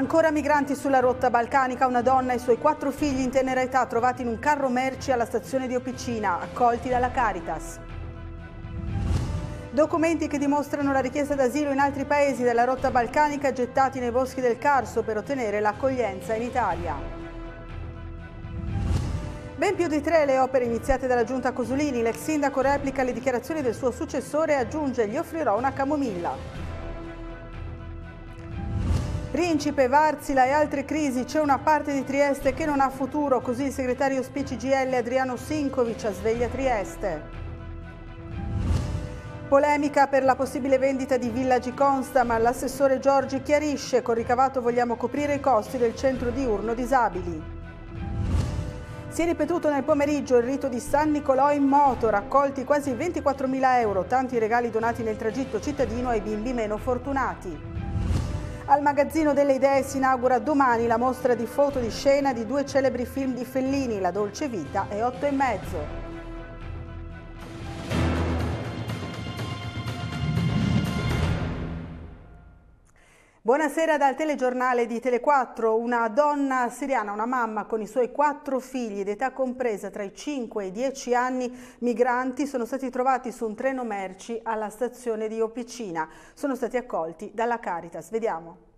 Ancora migranti sulla rotta balcanica, una donna e i suoi quattro figli in tenera età trovati in un carro merci alla stazione di Opicina, accolti dalla Caritas. Documenti che dimostrano la richiesta d'asilo in altri paesi della rotta balcanica gettati nei boschi del Carso per ottenere l'accoglienza in Italia. Ben più di tre le opere iniziate dalla giunta Cosulini, l'ex sindaco replica le dichiarazioni del suo successore e aggiunge gli offrirò una camomilla. Principe, Varzila e altre crisi, c'è una parte di Trieste che non ha futuro, così il segretario SPCGL Adriano Sinkovic a Sveglia Trieste. Polemica per la possibile vendita di Villaggi Consta, ma l'assessore Giorgi chiarisce, con ricavato vogliamo coprire i costi del centro diurno disabili. Si è ripetuto nel pomeriggio il rito di San Nicolò in moto, raccolti quasi 24.000 euro, tanti regali donati nel tragitto cittadino ai bimbi meno fortunati. Al Magazzino delle Idee si inaugura domani la mostra di foto di scena di due celebri film di Fellini, La dolce vita e Otto e mezzo. Buonasera dal telegiornale di Tele4. Una donna siriana, una mamma con i suoi quattro figli d'età compresa tra i 5 e i 10 anni, migranti, sono stati trovati su un treno merci alla stazione di Opicina. Sono stati accolti dalla Caritas. Vediamo.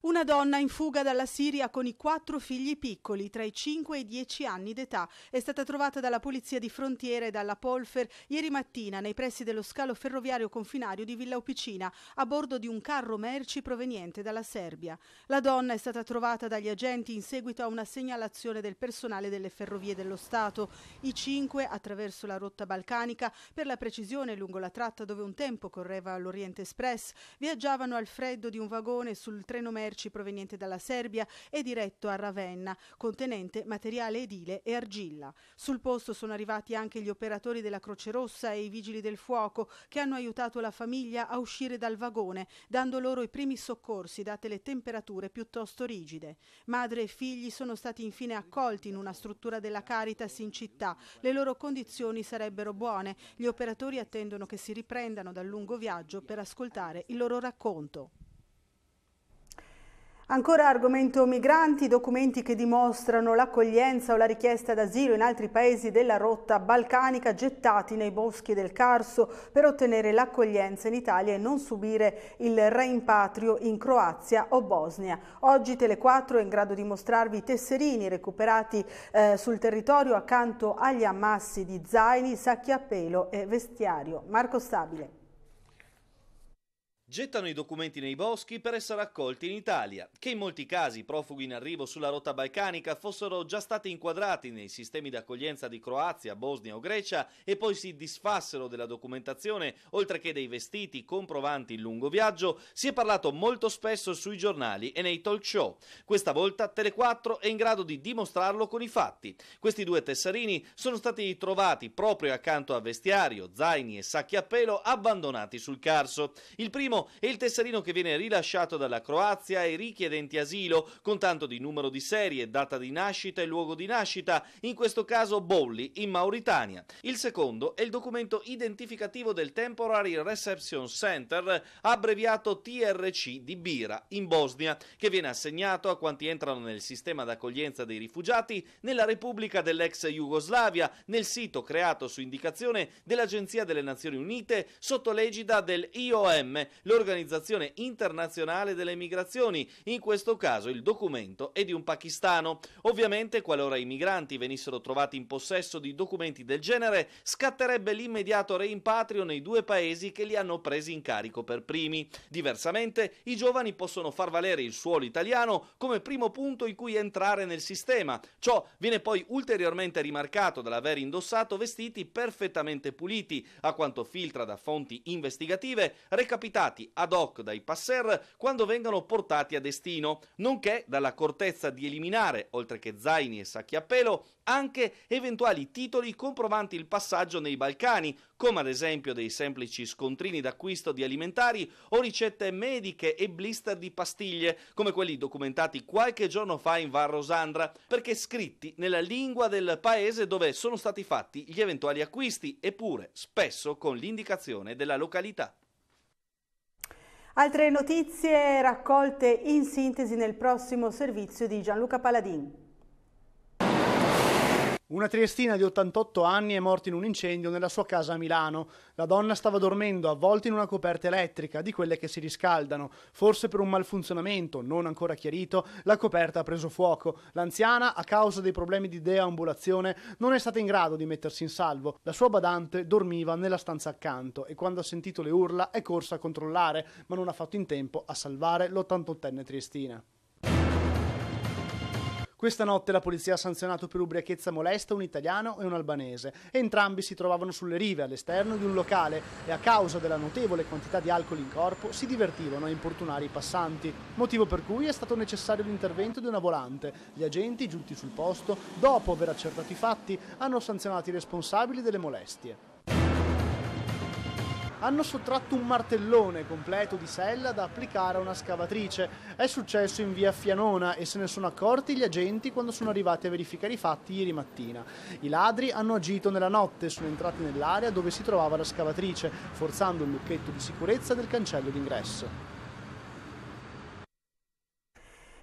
Una donna in fuga dalla Siria con i quattro figli piccoli tra i 5 e i 10 anni d'età è stata trovata dalla polizia di frontiera e dalla Polfer ieri mattina nei pressi dello scalo ferroviario confinario di Villa Opicina a bordo di un carro merci proveniente dalla Serbia. La donna è stata trovata dagli agenti in seguito a una segnalazione del personale delle ferrovie dello Stato. I cinque, attraverso la rotta balcanica, per la precisione lungo la tratta dove un tempo correva l'Oriente Express, viaggiavano al freddo di un vagone sul treno merci merci proveniente dalla Serbia e diretto a Ravenna, contenente materiale edile e argilla. Sul posto sono arrivati anche gli operatori della Croce Rossa e i vigili del fuoco che hanno aiutato la famiglia a uscire dal vagone, dando loro i primi soccorsi date le temperature piuttosto rigide. Madre e figli sono stati infine accolti in una struttura della Caritas in città. Le loro condizioni sarebbero buone. Gli operatori attendono che si riprendano dal lungo viaggio per ascoltare il loro racconto. Ancora argomento migranti, documenti che dimostrano l'accoglienza o la richiesta d'asilo in altri paesi della rotta balcanica gettati nei boschi del Carso per ottenere l'accoglienza in Italia e non subire il reimpatrio in Croazia o Bosnia. Oggi Tele4 è in grado di mostrarvi i tesserini recuperati eh, sul territorio accanto agli ammassi di zaini, sacchi a pelo e vestiario. Marco Stabile. Gettano i documenti nei boschi per essere accolti in Italia, che in molti casi i profughi in arrivo sulla rotta balcanica fossero già stati inquadrati nei sistemi d'accoglienza di Croazia, Bosnia o Grecia e poi si disfassero della documentazione, oltre che dei vestiti comprovanti il lungo viaggio, si è parlato molto spesso sui giornali e nei talk show. Questa volta Tele4 è in grado di dimostrarlo con i fatti. Questi due tesserini sono stati trovati proprio accanto a vestiario, zaini e sacchi a pelo abbandonati sul carso. Il primo Palermo e il tesserino che viene rilasciato dalla Croazia ai richiedenti asilo, con tanto di numero di serie, data di nascita e luogo di nascita, in questo caso Bolli, in Mauritania. Il secondo è il documento identificativo del Temporary Reception Center, abbreviato TRC di Bira, in Bosnia, che viene assegnato a quanti entrano nel sistema d'accoglienza dei rifugiati nella Repubblica dell'ex Jugoslavia, nel sito creato su indicazione dell'Agenzia delle Nazioni Unite sotto l'egida del IOM, l'Organizzazione Internazionale delle Migrazioni, in questo caso il documento è di un pakistano. Ovviamente qualora i migranti venissero trovati in possesso di documenti del genere, scatterebbe l'immediato reimpatrio nei due paesi che li hanno presi in carico per primi. Diversamente, i giovani possono far valere il suolo italiano come primo punto in cui entrare nel sistema. Ciò viene poi ulteriormente rimarcato dall'aver indossato vestiti perfettamente puliti, a quanto filtra da fonti investigative, recapitati effettuati ad hoc dai passer quando vengano portati a destino, nonché dall'accortezza di eliminare, oltre che zaini e sacchi a pelo, anche eventuali titoli comprovanti il passaggio nei Balcani, come ad esempio dei semplici scontrini d'acquisto di alimentari o ricette mediche e blister di pastiglie, come quelli documentati qualche giorno fa in Varro Sandra, perché scritti nella lingua del paese dove sono stati fatti gli eventuali acquisti, eppure spesso con l'indicazione della località. Altre notizie raccolte in sintesi nel prossimo servizio di Gianluca Paladin. Una triestina di 88 anni è morta in un incendio nella sua casa a Milano. La donna stava dormendo avvolta in una coperta elettrica, di quelle che si riscaldano. Forse per un malfunzionamento, non ancora chiarito, la coperta ha preso fuoco. L'anziana, a causa dei problemi di deambulazione, non è stata in grado di mettersi in salvo. La sua badante dormiva nella stanza accanto e quando ha sentito le urla è corsa a controllare, ma non ha fatto in tempo a salvare l'88enne triestina. Questa notte la polizia ha sanzionato per ubriachezza molesta un italiano e un albanese. Entrambi si trovavano sulle rive all'esterno di un locale e a causa della notevole quantità di alcol in corpo si divertivano a importunare i passanti, motivo per cui è stato necessario l'intervento di una volante. Gli agenti giunti sul posto, dopo aver accertato i fatti, hanno sanzionato i responsabili delle molestie hanno sottratto un martellone completo di sella da applicare a una scavatrice. È successo in via Fianona e se ne sono accorti gli agenti quando sono arrivati a verificare i fatti ieri mattina. I ladri hanno agito nella notte, sono entrati nell'area dove si trovava la scavatrice, forzando il lucchetto di sicurezza del cancello d'ingresso.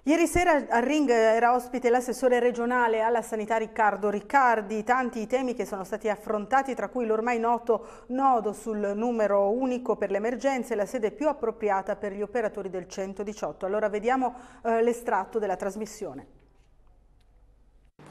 Ieri sera al ring era ospite l'assessore regionale alla sanità Riccardo Riccardi, tanti i temi che sono stati affrontati tra cui l'ormai noto nodo sul numero unico per le emergenze, la sede più appropriata per gli operatori del 118. Allora vediamo eh, l'estratto della trasmissione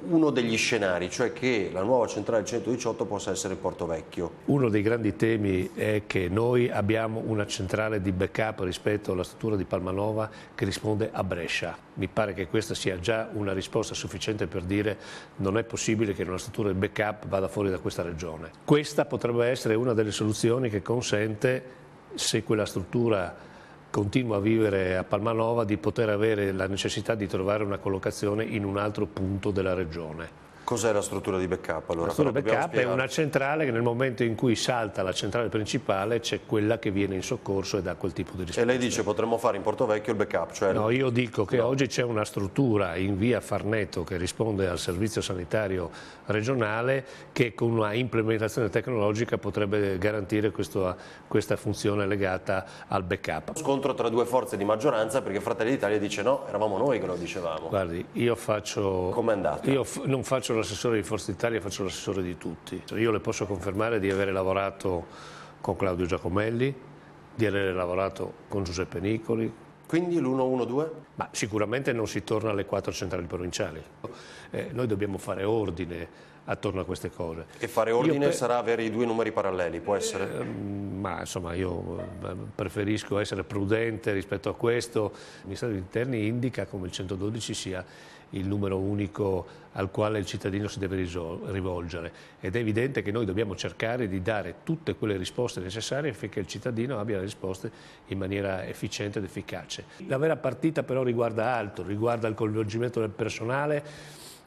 uno degli scenari, cioè che la nuova centrale 118 possa essere in Porto Vecchio. Uno dei grandi temi è che noi abbiamo una centrale di backup rispetto alla struttura di Palmanova che risponde a Brescia. Mi pare che questa sia già una risposta sufficiente per dire non è possibile che una struttura di backup vada fuori da questa regione. Questa potrebbe essere una delle soluzioni che consente, se quella struttura continuo a vivere a Palmanova di poter avere la necessità di trovare una collocazione in un altro punto della regione. Cos'è la struttura di backup? Allora, la struttura di backup spiegare... è una centrale che nel momento in cui salta la centrale principale c'è quella che viene in soccorso e dà quel tipo di risposta. E lei dice potremmo fare in Porto Vecchio il backup? Cioè... No, io dico che no. oggi c'è una struttura in via Farneto che risponde al servizio sanitario regionale che con una implementazione tecnologica potrebbe garantire questo, questa funzione legata al backup. Scontro tra due forze di maggioranza perché Fratelli d'Italia dice no, eravamo noi che lo dicevamo. Guardi, io faccio... Com'è andato? Io non faccio l'assessore di Forza Italia, faccio l'assessore di tutti. Io le posso confermare di aver lavorato con Claudio Giacomelli, di aver lavorato con Giuseppe Nicoli. Quindi l'112? Ma sicuramente non si torna alle quattro centrali provinciali. Eh, noi dobbiamo fare ordine attorno a queste cose. E fare ordine per... sarà avere i due numeri paralleli, può essere? Eh, mm, ma insomma io eh, preferisco essere prudente rispetto a questo. Il Ministero degli Interni indica come il 112 sia il numero unico al quale il cittadino si deve rivolgere ed è evidente che noi dobbiamo cercare di dare tutte quelle risposte necessarie affinché il cittadino abbia le risposte in maniera efficiente ed efficace. La vera partita però riguarda altro, riguarda il coinvolgimento del personale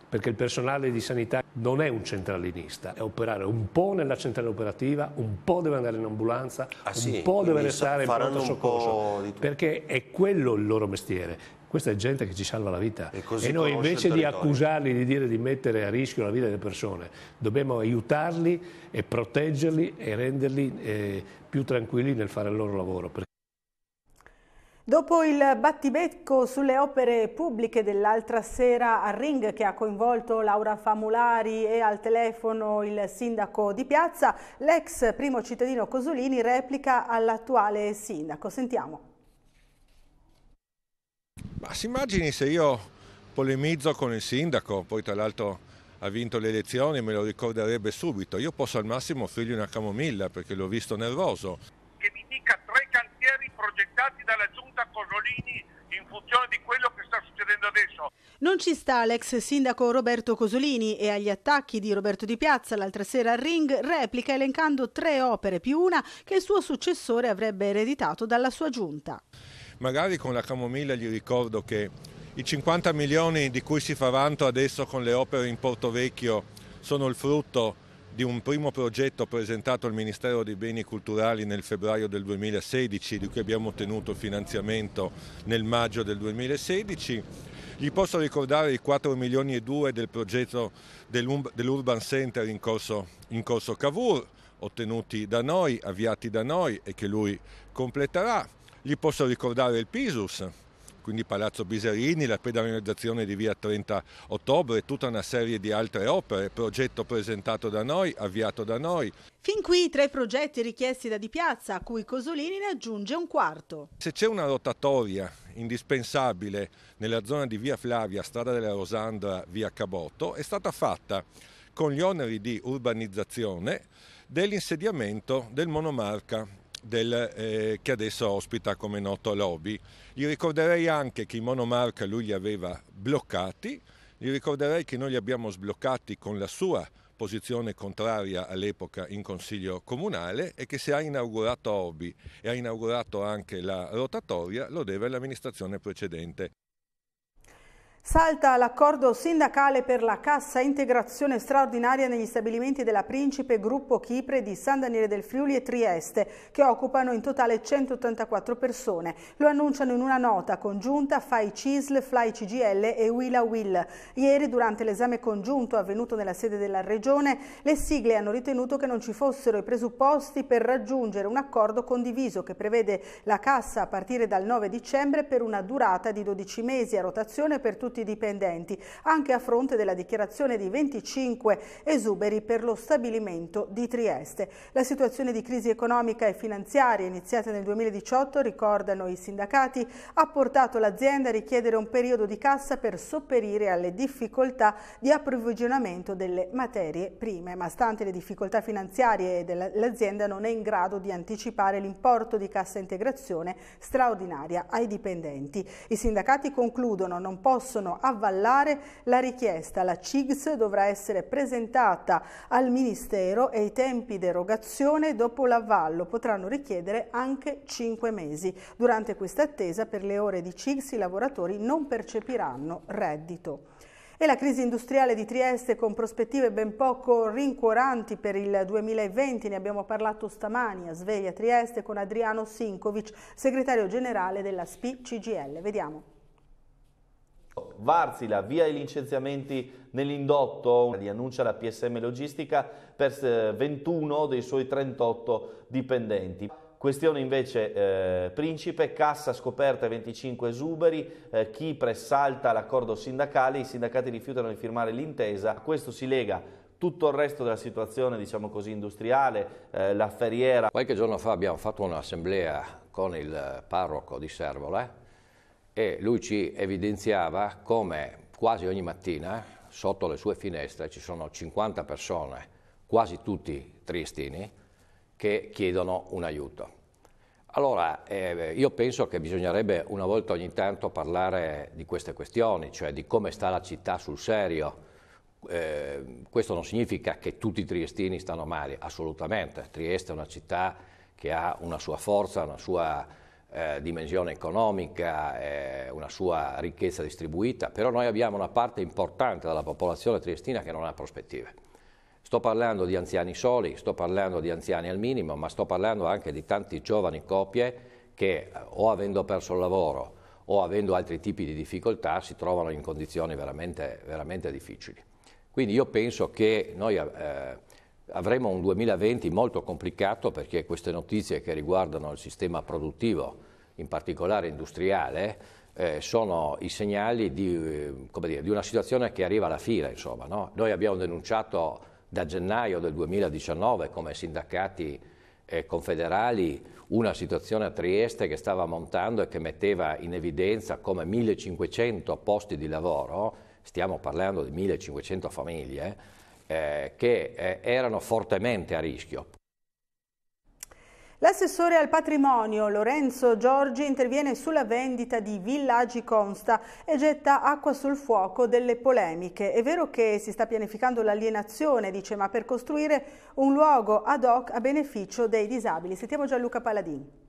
perché il personale di sanità non è un centralinista, è operare un po' nella centrale operativa, un po' deve andare in ambulanza, ah, sì, un po' deve restare in pronto soccorso, perché è quello il loro mestiere. Questa è gente che ci salva la vita e, e noi invece di accusarli di dire di mettere a rischio la vita delle persone, dobbiamo aiutarli e proteggerli e renderli eh, più tranquilli nel fare il loro lavoro. Dopo il battibecco sulle opere pubbliche dell'altra sera a Ring che ha coinvolto Laura Famulari e al telefono il sindaco di Piazza, l'ex primo cittadino Cosolini replica all'attuale sindaco. Sentiamo. Ma si immagini se io polemizzo con il sindaco, poi tra l'altro ha vinto le elezioni me lo ricorderebbe subito. Io posso al massimo offrirgli una camomilla perché l'ho visto nervoso accettati dalla giunta Cosolini in funzione di quello che sta succedendo adesso. Non ci sta l'ex sindaco Roberto Cosolini e agli attacchi di Roberto Di Piazza l'altra sera al ring replica elencando tre opere più una che il suo successore avrebbe ereditato dalla sua giunta. Magari con la camomilla gli ricordo che i 50 milioni di cui si fa vanto adesso con le opere in Porto Vecchio sono il frutto di un primo progetto presentato al Ministero dei Beni Culturali nel febbraio del 2016, di cui abbiamo ottenuto il finanziamento nel maggio del 2016. Gli posso ricordare i 4 milioni e 2 del progetto dell'Urban Center in corso, in corso Cavour, ottenuti da noi, avviati da noi e che lui completerà. Gli posso ricordare il PISUS, quindi Palazzo Biserini, la pedalizzazione di via 30 ottobre, tutta una serie di altre opere, progetto presentato da noi, avviato da noi. Fin qui tra i progetti richiesti da Di Piazza, a cui Cosolini ne aggiunge un quarto. Se c'è una rotatoria indispensabile nella zona di via Flavia, strada della Rosandra, via Cabotto, è stata fatta con gli oneri di urbanizzazione dell'insediamento del monomarca del, eh, che adesso ospita come noto Lobby. Gli ricorderei anche che i monomarca lui li aveva bloccati, gli ricorderei che noi li abbiamo sbloccati con la sua posizione contraria all'epoca in consiglio comunale e che se ha inaugurato Obi e ha inaugurato anche la rotatoria lo deve all'amministrazione precedente. Salta l'accordo sindacale per la cassa integrazione straordinaria negli stabilimenti della Principe Gruppo Chipre di San Daniele del Friuli e Trieste, che occupano in totale 184 persone. Lo annunciano in una nota congiunta Fai CISL, Fly CGL e Willa Will. Ieri, durante l'esame congiunto avvenuto nella sede della Regione, le sigle hanno ritenuto che non ci fossero i presupposti per raggiungere un accordo condiviso che prevede la cassa a partire dal 9 dicembre per una durata di 12 mesi a rotazione per tutti tutti i dipendenti, anche a fronte della dichiarazione di 25 esuberi per lo stabilimento di Trieste. La situazione di crisi economica e finanziaria iniziata nel 2018, ricordano i sindacati, ha portato l'azienda a richiedere un periodo di cassa per sopperire alle difficoltà di approvvigionamento delle materie prime, ma stante le difficoltà finanziarie l'azienda non è in grado di anticipare l'importo di cassa integrazione straordinaria ai dipendenti. I sindacati concludono non possono possono avvallare la richiesta. La CIGS dovrà essere presentata al Ministero e i tempi d'erogazione dopo l'avvallo potranno richiedere anche 5 mesi. Durante questa attesa per le ore di CIGS i lavoratori non percepiranno reddito. E la crisi industriale di Trieste con prospettive ben poco rincuoranti per il 2020, ne abbiamo parlato stamani a Sveglia Trieste con Adriano Sinkovic, segretario generale della SPI CGL. Vediamo. Varzila, via i licenziamenti nell'indotto, li annuncia la PSM Logistica per 21 eh, dei suoi 38 dipendenti. Questione invece eh, Principe, cassa scoperta 25 esuberi, eh, chi pressalta l'accordo sindacale, i sindacati rifiutano di firmare l'intesa, a questo si lega tutto il resto della situazione diciamo così industriale, eh, la feriera. Qualche giorno fa abbiamo fatto un'assemblea con il parroco di Servola eh e lui ci evidenziava come quasi ogni mattina sotto le sue finestre ci sono 50 persone, quasi tutti triestini, che chiedono un aiuto. Allora, eh, io penso che bisognerebbe una volta ogni tanto parlare di queste questioni, cioè di come sta la città sul serio. Eh, questo non significa che tutti i triestini stanno male, assolutamente. Trieste è una città che ha una sua forza, una sua eh, dimensione economica, eh, una sua ricchezza distribuita, però noi abbiamo una parte importante della popolazione triestina che non ha prospettive. Sto parlando di anziani soli, sto parlando di anziani al minimo, ma sto parlando anche di tanti giovani coppie che o avendo perso il lavoro o avendo altri tipi di difficoltà si trovano in condizioni veramente, veramente difficili. Quindi io penso che noi eh, avremo un 2020 molto complicato perché queste notizie che riguardano il sistema produttivo, in particolare industriale, eh, sono i segnali di, eh, dire, di, una situazione che arriva alla fila. Insomma, no? Noi abbiamo denunciato da gennaio del 2019 come sindacati eh, confederali una situazione a Trieste che stava montando e che metteva in evidenza come 1500 posti di lavoro, stiamo parlando di 1500 famiglie, eh, che eh, erano fortemente a rischio. L'assessore al patrimonio Lorenzo Giorgi interviene sulla vendita di villaggi Consta e getta acqua sul fuoco delle polemiche. È vero che si sta pianificando l'alienazione, dice, ma per costruire un luogo ad hoc a beneficio dei disabili. Sentiamo Gianluca Paladin.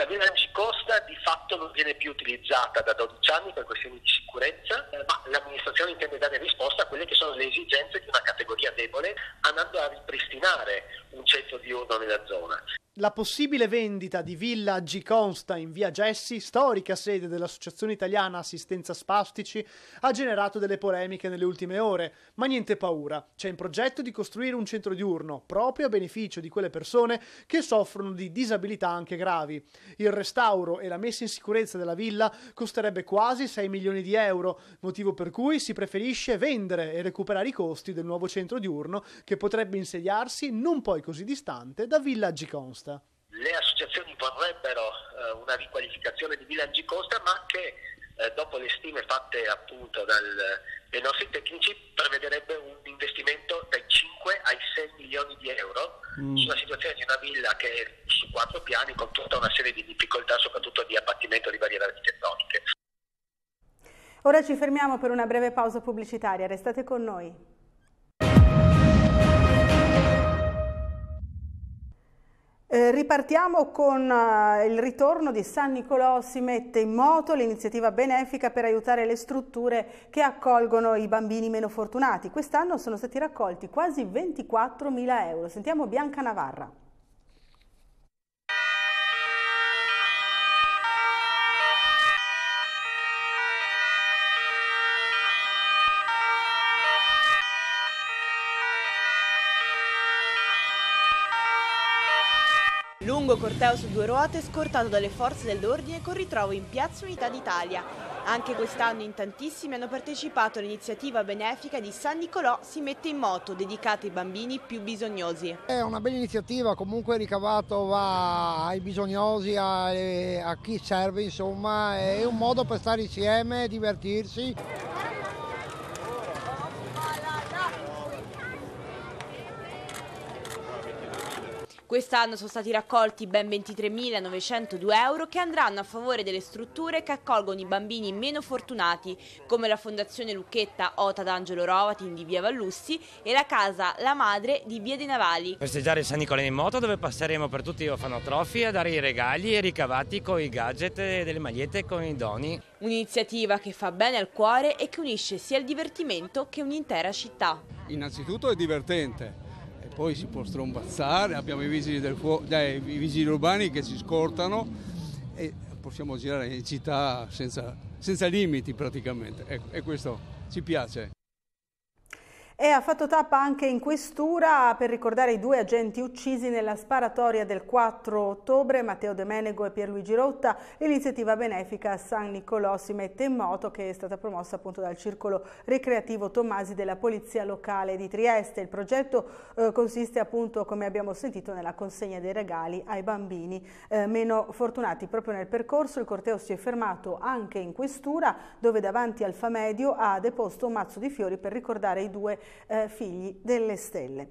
La vela G Costa di fatto non viene più utilizzata da 12 anni per questioni di sicurezza, eh, ma l'amministrazione intende dare risposta a quelle che sono le esigenze di una categoria debole andando a ripristinare un centro di diurno nella zona la possibile vendita di Villa G. Consta in via Gessi, storica sede dell'Associazione Italiana Assistenza Spastici, ha generato delle polemiche nelle ultime ore, ma niente paura, c'è in progetto di costruire un centro diurno proprio a beneficio di quelle persone che soffrono di disabilità anche gravi. Il restauro e la messa in sicurezza della villa costerebbe quasi 6 milioni di euro, motivo per cui si preferisce vendere e recuperare i costi del nuovo centro diurno che potrebbe insediarsi non poi così distante da Villa G. Consta. Costa? Le associazioni vorrebbero eh, una riqualificazione di Villa Costa, ma che eh, dopo le stime fatte appunto dal, dai nostri tecnici prevederebbe un investimento dai 5 ai 6 milioni di euro mm. sulla situazione di una villa che è su quattro piani con tutta una serie di difficoltà, soprattutto di abbattimento di barriere architettoniche. Ora ci fermiamo per una breve pausa pubblicitaria, restate con noi. Eh, ripartiamo con eh, il ritorno di San Nicolò, si mette in moto l'iniziativa benefica per aiutare le strutture che accolgono i bambini meno fortunati. Quest'anno sono stati raccolti quasi 24 mila euro. Sentiamo Bianca Navarra. Lungo corteo su due ruote scortato dalle forze dell'ordine con ritrovo in Piazza Unità d'Italia. Anche quest'anno in tantissimi hanno partecipato all'iniziativa benefica di San Nicolò si mette in moto, dedicata ai bambini più bisognosi. È una bella iniziativa, comunque ricavato va ai bisognosi, a, a chi serve insomma, è un modo per stare insieme, e divertirsi. Quest'anno sono stati raccolti ben 23.902 euro che andranno a favore delle strutture che accolgono i bambini meno fortunati, come la Fondazione Lucchetta Ota d'Angelo Rovatin di Via Vallussi e la Casa La Madre di Via dei Navali. Festeggiare San Nicola in moto dove passeremo per tutti gli orfanotrofi a dare i regali e ricavati con i gadget delle magliette e con i doni. Un'iniziativa che fa bene al cuore e che unisce sia il divertimento che un'intera città. Innanzitutto è divertente poi si può strombazzare, abbiamo i vigili, fuoco, dai, i vigili urbani che si scortano e possiamo girare in città senza, senza limiti praticamente. Ecco, e questo ci piace e ha fatto tappa anche in questura per ricordare i due agenti uccisi nella sparatoria del 4 ottobre, Matteo De Menego e Pierluigi Rotta, l'iniziativa benefica San Nicolò si mette in moto che è stata promossa appunto dal circolo ricreativo Tommasi della Polizia Locale di Trieste. Il progetto eh, consiste appunto, come abbiamo sentito, nella consegna dei regali ai bambini eh, meno fortunati. Proprio nel percorso il corteo si è fermato anche in questura dove davanti al Famedio ha deposto un mazzo di fiori per ricordare i due agenti eh, figli delle stelle.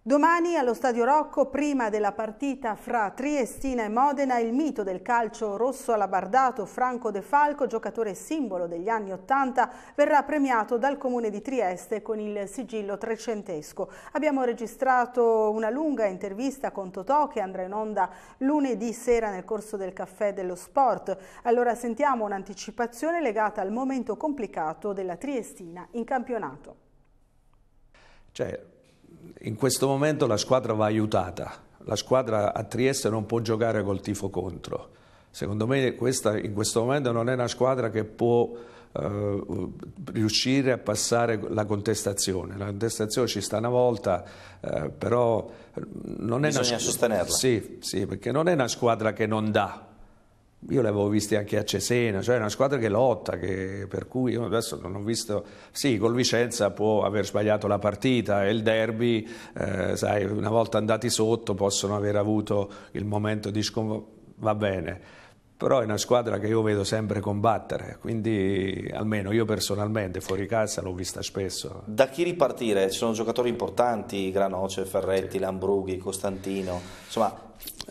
Domani allo Stadio Rocco, prima della partita fra Triestina e Modena, il mito del calcio rosso alabardato Franco De Falco, giocatore simbolo degli anni Ottanta, verrà premiato dal Comune di Trieste con il sigillo trecentesco. Abbiamo registrato una lunga intervista con Totò che andrà in onda lunedì sera nel corso del Caffè dello Sport. Allora sentiamo un'anticipazione legata al momento complicato della Triestina in campionato. Cioè, in questo momento la squadra va aiutata, la squadra a Trieste non può giocare col tifo contro. Secondo me questa, in questo momento non è una squadra che può eh, riuscire a passare la contestazione. La contestazione ci sta una volta, eh, però non è Bisogna una, sostenerla. Sì, sì, perché non è una squadra che non dà, io le avevo viste anche a Cesena, cioè è una squadra che lotta, che, per cui io adesso non ho visto... Sì, col Vicenza può aver sbagliato la partita e il derby, eh, sai, una volta andati sotto possono aver avuto il momento di sconvolgimento, va bene, però è una squadra che io vedo sempre combattere, quindi almeno io personalmente fuori casa l'ho vista spesso. Da chi ripartire? Ci sono giocatori importanti, Granoce, Ferretti, sì. Lambrughi, Costantino, insomma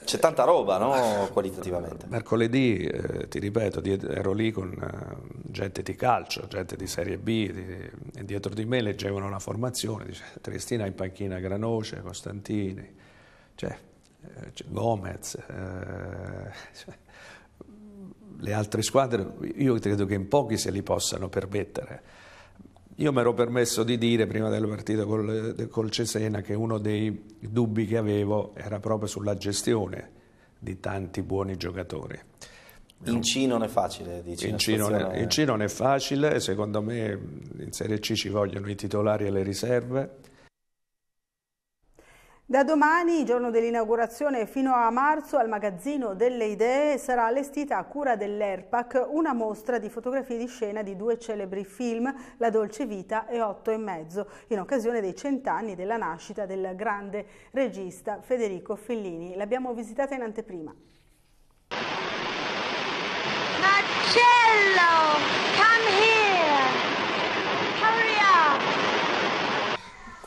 c'è tanta roba, no? Eh, Qualitativamente. Mercoledì, eh, ti ripeto, ero lì con eh, gente di calcio, gente di Serie B, di, e dietro di me leggevano la formazione, dice, Triestina in panchina Granoce, Costantini, cioè, eh, cioè, Gomez, eh, cioè, le altre squadre, io credo che in pochi se li possano permettere io mi ero permesso di dire prima della partita col, col, Cesena che uno dei dubbi che avevo era proprio sulla gestione di tanti buoni giocatori. In C non è facile, dici. In C, non è, in C non è facile, secondo me in Serie C ci vogliono i titolari e le riserve da domani, giorno dell'inaugurazione, fino a marzo al Magazzino delle Idee sarà allestita a cura dell'ERPAC una mostra di fotografie di scena di due celebri film, La dolce vita e Otto e mezzo, in occasione dei cent'anni della nascita del grande regista Federico Fellini. L'abbiamo visitata in anteprima.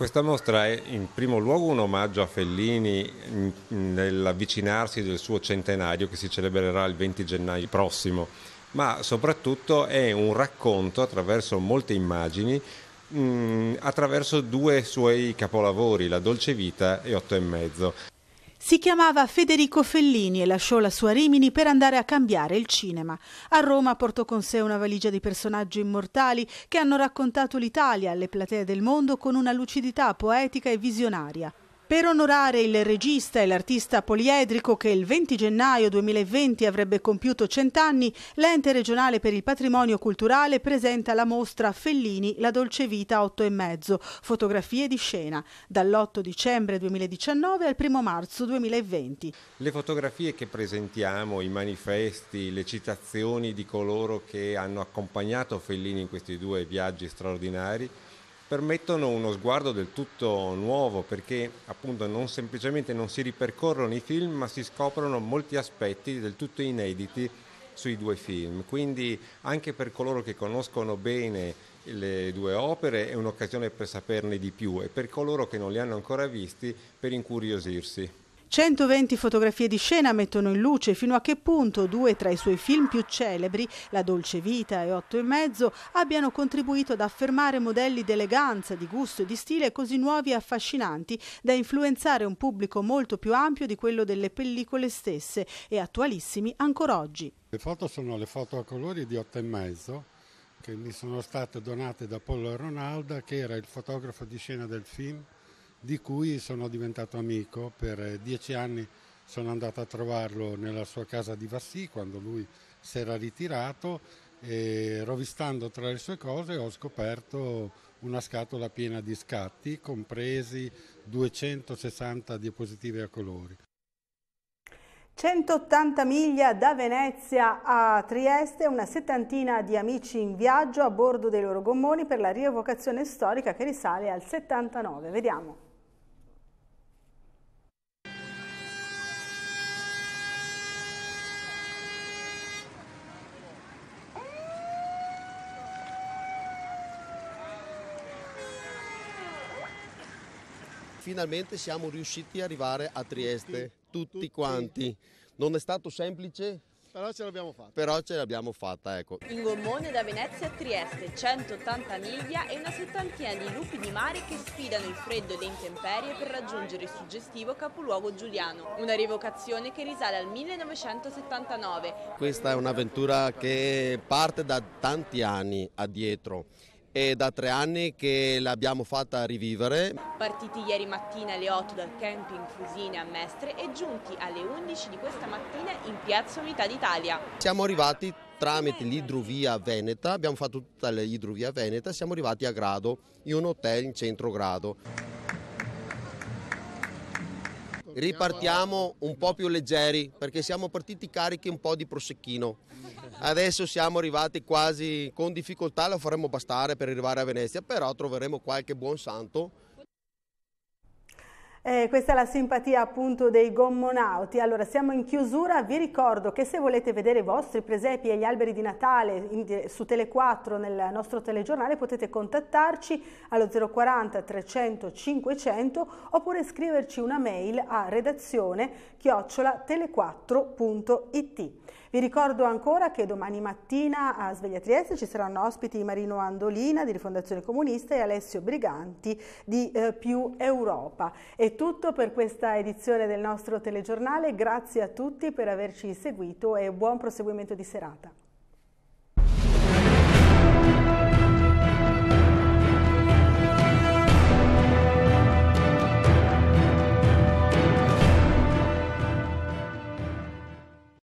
Questa mostra è in primo luogo un omaggio a Fellini nell'avvicinarsi del suo centenario che si celebrerà il 20 gennaio prossimo, ma soprattutto è un racconto attraverso molte immagini, mm, attraverso due suoi capolavori, La dolce vita e Otto e mezzo. Si chiamava Federico Fellini e lasciò la sua Rimini per andare a cambiare il cinema. A Roma portò con sé una valigia di personaggi immortali che hanno raccontato l'Italia alle platee del mondo con una lucidità poetica e visionaria. Per onorare il regista e l'artista poliedrico che il 20 gennaio 2020 avrebbe compiuto cent'anni, l'ente regionale per il patrimonio culturale presenta la mostra Fellini, la dolce vita 8 e mezzo, fotografie di scena, dall'8 dicembre 2019 al 1 marzo 2020. Le fotografie che presentiamo, i manifesti, le citazioni di coloro che hanno accompagnato Fellini in questi due viaggi straordinari, permettono uno sguardo del tutto nuovo perché appunto non semplicemente non si ripercorrono i film ma si scoprono molti aspetti del tutto inediti sui due film. Quindi anche per coloro che conoscono bene le due opere è un'occasione per saperne di più e per coloro che non li hanno ancora visti per incuriosirsi. 120 fotografie di scena mettono in luce fino a che punto due tra i suoi film più celebri, La dolce vita e Otto e mezzo, abbiano contribuito ad affermare modelli di eleganza, di gusto e di stile così nuovi e affascinanti da influenzare un pubblico molto più ampio di quello delle pellicole stesse e attualissimi ancora oggi. Le foto sono le foto a colori di Otto e mezzo che mi sono state donate da Paolo Ronalda che era il fotografo di scena del film di cui sono diventato amico. Per eh, dieci anni sono andato a trovarlo nella sua casa di Vassì quando lui si era ritirato e rovistando tra le sue cose ho scoperto una scatola piena di scatti, compresi 260 diapositive a colori. 180 miglia da Venezia a Trieste, una settantina di amici in viaggio a bordo dei loro gommoni per la rievocazione storica che risale al 79. Vediamo. finalmente siamo riusciti ad arrivare a Trieste, tutti, tutti quanti. Non è stato semplice? Però ce l'abbiamo fatta. Però ce l'abbiamo fatta, ecco. Il gommone da Venezia a Trieste, 180 miglia e una settantina di lupi di mare che sfidano il freddo e le intemperie per raggiungere il suggestivo capoluogo giuliano. Una rivocazione che risale al 1979. Questa è un'avventura che parte da tanti anni addietro è da tre anni che l'abbiamo fatta rivivere. Partiti ieri mattina alle 8 dal camping Fusine a Mestre e giunti alle 11 di questa mattina in Piazza Unità d'Italia. Siamo arrivati tramite l'idrovia Veneta, abbiamo fatto tutta l'idrovia Veneta, siamo arrivati a Grado, in un hotel in centro Grado ripartiamo un po' più leggeri perché siamo partiti carichi un po' di prosecchino. Adesso siamo arrivati quasi con difficoltà, lo faremo bastare per arrivare a Venezia, però troveremo qualche buon santo eh, questa è la simpatia appunto dei gommonauti. Allora siamo in chiusura, vi ricordo che se volete vedere i vostri presepi e gli alberi di Natale in, su Tele4 nel nostro telegiornale potete contattarci allo 040 300 500 oppure scriverci una mail a redazione chiocciola 4it vi ricordo ancora che domani mattina a Sveglia Trieste ci saranno ospiti Marino Andolina di Rifondazione Comunista e Alessio Briganti di eh, Più Europa. È tutto per questa edizione del nostro telegiornale, grazie a tutti per averci seguito e buon proseguimento di serata.